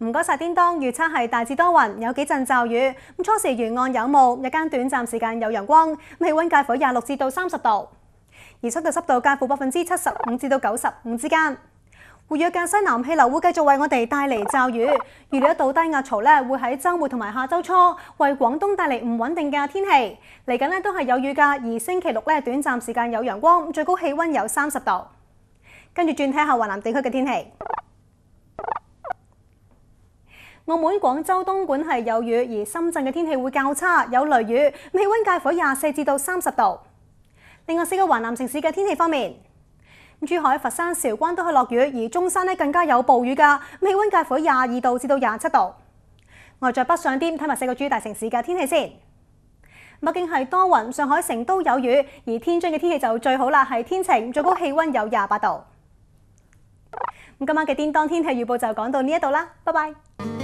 唔该晒，叮当预测系大致多云，有几阵骤雨。咁初时沿岸有雾，日间短暂时间有阳光。气温介乎廿六至到三十度，而相对湿度介乎百分之七十五至到九十五之间。活跃嘅西南气流会继续为我哋带嚟骤雨。预料到低压槽咧，会喺周末同埋下周初为广东带嚟唔稳定嘅天气。嚟紧咧都系有雨噶，而星期六咧短暂时间有阳光，最高气温有三十度。跟住转睇下华南地区嘅天气。澳门、广州、东莞系有雨，而深圳嘅天气会较差，有雷雨。气温介乎廿四至到三十度。另外四个华南城市嘅天气方面，珠海、佛山、韶关都系落雨，而中山呢更加有暴雨噶。气温介乎廿二度至到廿七度。我再北上啲，睇埋四个主大城市嘅天气先。北京系多云，上海、成都有雨，而天津嘅天气就最好啦，系天晴，最高气温有廿八度。咁今晚嘅叮当天气预报就讲到呢一度啦，拜拜。